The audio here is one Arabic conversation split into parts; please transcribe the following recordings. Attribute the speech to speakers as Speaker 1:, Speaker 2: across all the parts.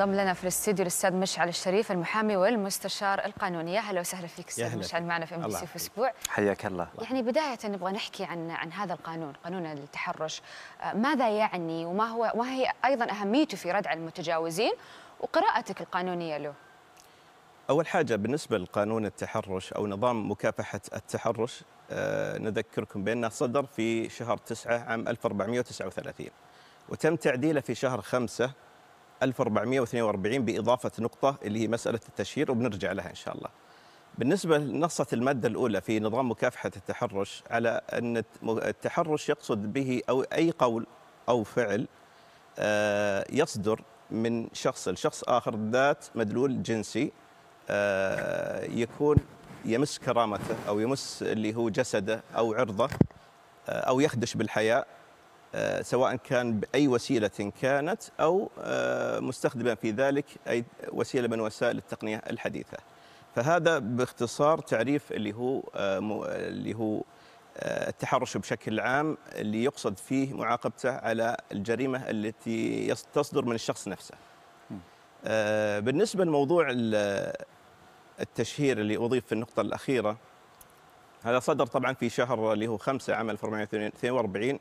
Speaker 1: ضم لنا في الاستديو الاستاذ مشعل الشريف المحامي والمستشار القانوني اهلا وسهلا فيك استاذ مشعل معنا في ام بي سي في اسبوع حياك الله يعني بدايه نبغى نحكي عن عن هذا القانون قانون التحرش آه، ماذا يعني وما هو هي ايضا اهميته في ردع المتجاوزين وقراءتك القانونيه له اول حاجه بالنسبه لقانون التحرش او نظام مكافحه التحرش آه، نذكركم بانه صدر في شهر 9 عام 1439 وتم تعديله في شهر 5 1442 باضافه نقطه اللي هي مساله التشهير وبنرجع لها ان شاء الله. بالنسبه لنصه الماده الاولى في نظام مكافحه التحرش على ان التحرش يقصد به او اي قول او فعل آه، يصدر من شخص لشخص اخر ذات مدلول جنسي آه، يكون يمس كرامته او يمس اللي هو جسده او عرضه آه، او يخدش بالحياء آه، سواء كان بأي وسيلة كانت أو آه، مستخدما في ذلك أي وسيلة من وسائل التقنية الحديثة فهذا باختصار تعريف اللي هو آه، اللي هو التحرش بشكل عام اللي يقصد فيه معاقبته على الجريمة التي تصدر من الشخص نفسه بالنسبة لموضوع التشهير اللي أضيف في النقطة الأخيرة هذا صدر طبعا في شهر اللي هو 5 عام 1442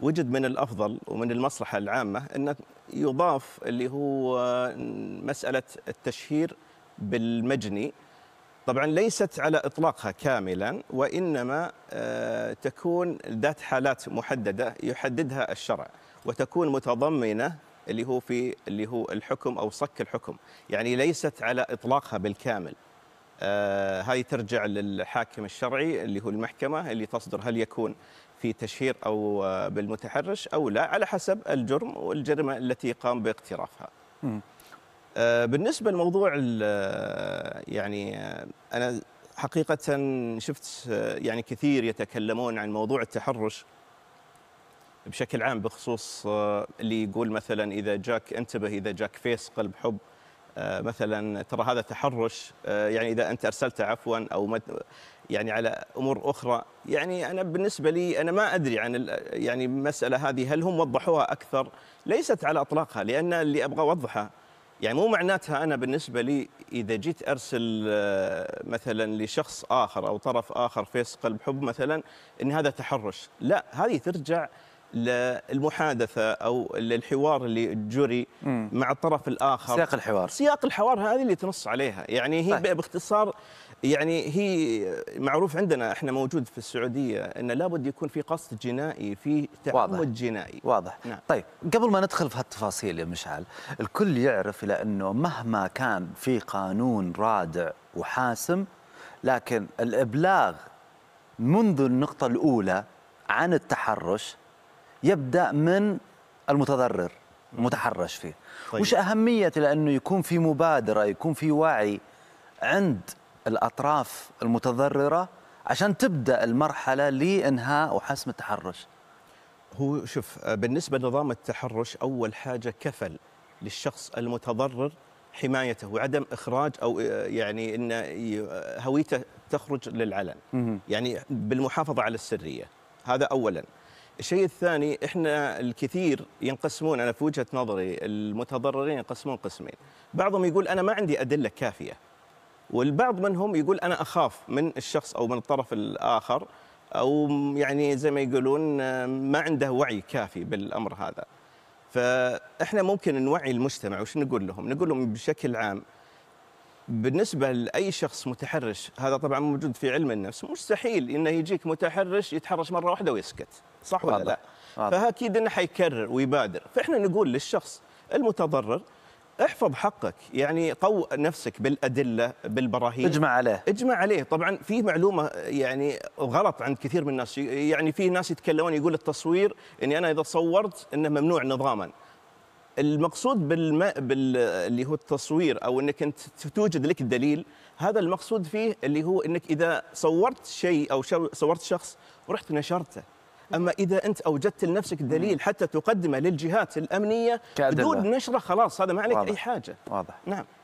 Speaker 1: وجد من الافضل ومن المصلحه العامه ان يضاف اللي هو مساله التشهير بالمجني طبعا ليست على اطلاقها كاملا وانما آه، تكون ذات حالات محدده يحددها الشرع وتكون متضمنه اللي هو في اللي هو الحكم او صك الحكم يعني ليست على اطلاقها بالكامل هذه آه، ترجع للحاكم الشرعي اللي هو المحكمه اللي تصدر هل يكون في تشهير أو آه، بالمتحرش أو لا على حسب الجرم والجريمة التي قام باقترافها آه، بالنسبة لموضوع آه، يعني أنا حقيقة شفت يعني كثير يتكلمون عن موضوع التحرش بشكل عام بخصوص اللي يقول مثلا إذا جاك انتبه إذا جاك فيس قلب حب آه، مثلا ترى هذا تحرش آه، يعني اذا انت ارسلته عفوا او يعني على امور اخرى يعني انا بالنسبه لي انا ما ادري عن يعني المساله هذه هل هم وضحوها اكثر ليست على اطلاقها لان اللي ابغى اوضحه يعني مو معناتها انا بالنسبه لي اذا جيت ارسل آه، مثلا لشخص اخر او طرف اخر فيس قلب حب مثلا ان هذا تحرش لا هذه ترجع للمحادثه او للحوار اللي جري مع الطرف الاخر سياق الحوار سياق الحوار هذه اللي تنص عليها يعني هي طيب. باختصار يعني هي معروف عندنا احنا موجود في السعوديه ان لابد يكون في قصد جنائي في تعمد واضح. جنائي واضح نعم. طيب قبل ما ندخل في هالتفاصيل يا مشعل الكل يعرف الى انه مهما كان في قانون رادع وحاسم لكن الابلاغ منذ النقطه الاولى عن التحرش يبدا من المتضرر المتحرش فيه طيب. وش اهميه لانه يكون في مبادره يكون في وعي عند الاطراف المتضرره عشان تبدا المرحله لانهاء وحسم التحرش هو شوف بالنسبه لنظام التحرش اول حاجه كفل للشخص المتضرر حمايته وعدم اخراج او يعني ان هويته تخرج للعلن يعني بالمحافظه على السريه هذا اولا الشيء الثاني احنا الكثير ينقسمون انا في وجهه نظري المتضررين ينقسمون قسمين بعضهم يقول انا ما عندي ادله كافيه والبعض منهم يقول انا اخاف من الشخص او من الطرف الاخر او يعني زي ما يقولون ما عنده وعي كافي بالامر هذا فاحنا ممكن نوعي المجتمع وش نقول لهم نقول لهم بشكل عام بالنسبة لأي شخص متحرش هذا طبعا موجود في علم النفس مستحيل إنه يجيك متحرش يتحرش مرة واحدة ويسكت صح ولا لا فأكيد إنه حيكرر ويبادر فإحنا نقول للشخص المتضرر احفظ حقك يعني قو نفسك بالادله بالبراهين اجمع عليه اجمع عليه طبعا في معلومه يعني غلط عند كثير من الناس يعني في ناس يتكلمون يقول التصوير اني انا اذا صورت انه ممنوع نظاما المقصود بالما بال... اللي هو التصوير او انك انت توجد لك الدليل هذا المقصود فيه اللي هو انك اذا صورت شيء او شو... صورت شخص ورحت نشرته اما اذا انت اوجدت لنفسك الدليل حتى تقدمه للجهات الامنيه بدون نشره خلاص هذا ما عليك واضح. اي حاجه واضح نعم